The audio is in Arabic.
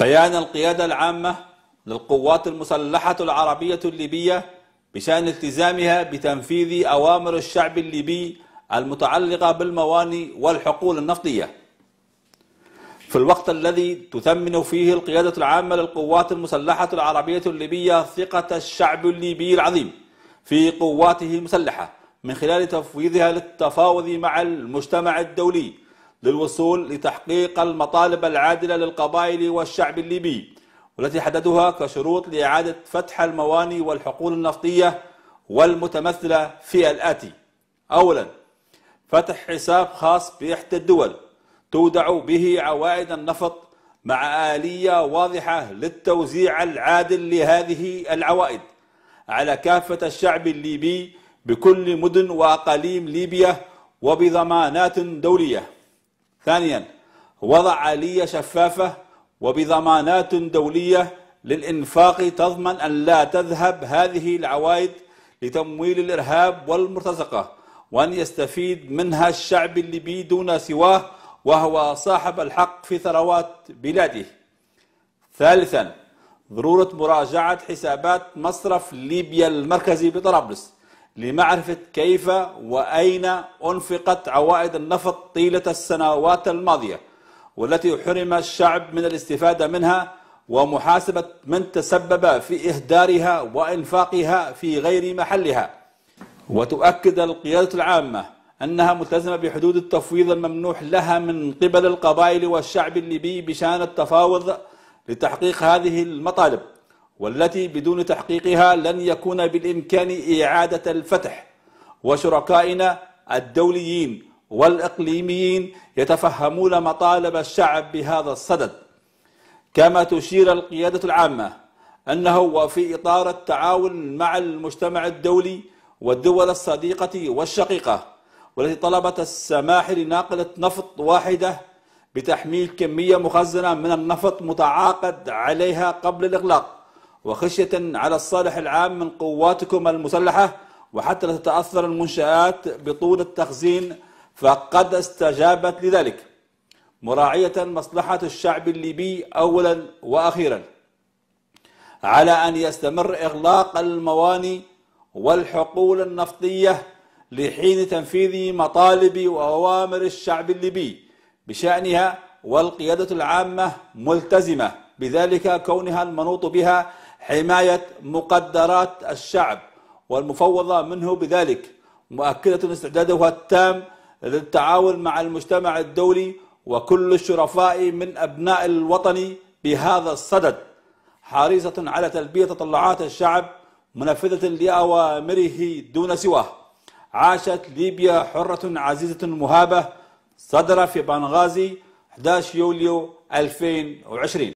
بيان القيادة العامة للقوات المسلحة العربية الليبية بشأن التزامها بتنفيذ أوامر الشعب الليبي المتعلقة بالمواني والحقول النفطية في الوقت الذي تثمن فيه القيادة العامة للقوات المسلحة العربية الليبية ثقة الشعب الليبي العظيم في قواته المسلحة من خلال تفويضها للتفاوض مع المجتمع الدولي للوصول لتحقيق المطالب العادلة للقبائل والشعب الليبي والتي حددها كشروط لإعادة فتح المواني والحقول النفطية والمتمثلة في الآتي أولا فتح حساب خاص بإحدى الدول تودع به عوائد النفط مع آلية واضحة للتوزيع العادل لهذه العوائد على كافة الشعب الليبي بكل مدن وأقاليم ليبيا وبضمانات دولية ثانيا وضع آلية شفافة وبضمانات دولية للإنفاق تضمن أن لا تذهب هذه العوائد لتمويل الإرهاب والمرتزقة وأن يستفيد منها الشعب الليبي دون سواه وهو صاحب الحق في ثروات بلاده ثالثا ضرورة مراجعة حسابات مصرف ليبيا المركزي بطرابلس لمعرفة كيف وأين أنفقت عوائد النفط طيلة السنوات الماضية والتي حرم الشعب من الاستفادة منها ومحاسبة من تسبب في إهدارها وإنفاقها في غير محلها وتؤكد القيادة العامة أنها ملتزمة بحدود التفويض الممنوح لها من قبل القبائل والشعب الليبي بشان التفاوض لتحقيق هذه المطالب والتي بدون تحقيقها لن يكون بالإمكان إعادة الفتح وشركائنا الدوليين والإقليميين يتفهمون مطالب الشعب بهذا الصدد كما تشير القيادة العامة أنه وفي إطار التعاون مع المجتمع الدولي والدول الصديقة والشقيقة والتي طلبت السماح لناقلة نفط واحدة بتحميل كمية مخزنة من النفط متعاقد عليها قبل الإغلاق وخشية على الصالح العام من قواتكم المسلحة وحتى لا تتأثر المنشآت بطول التخزين فقد استجابت لذلك مراعية مصلحة الشعب الليبي أولا وأخيرا على أن يستمر إغلاق المواني والحقول النفطية لحين تنفيذ مطالب وأوامر الشعب الليبي بشأنها والقيادة العامة ملتزمة بذلك كونها المنوط بها حماية مقدرات الشعب والمفوضة منه بذلك مؤكدة استعدادها التام للتعاون مع المجتمع الدولي وكل الشرفاء من أبناء الوطن بهذا الصدد حريصة على تلبية تطلعات الشعب منفذة لأوامره دون سواه عاشت ليبيا حرة عزيزة مهابة صدر في بنغازي 11 يوليو 2020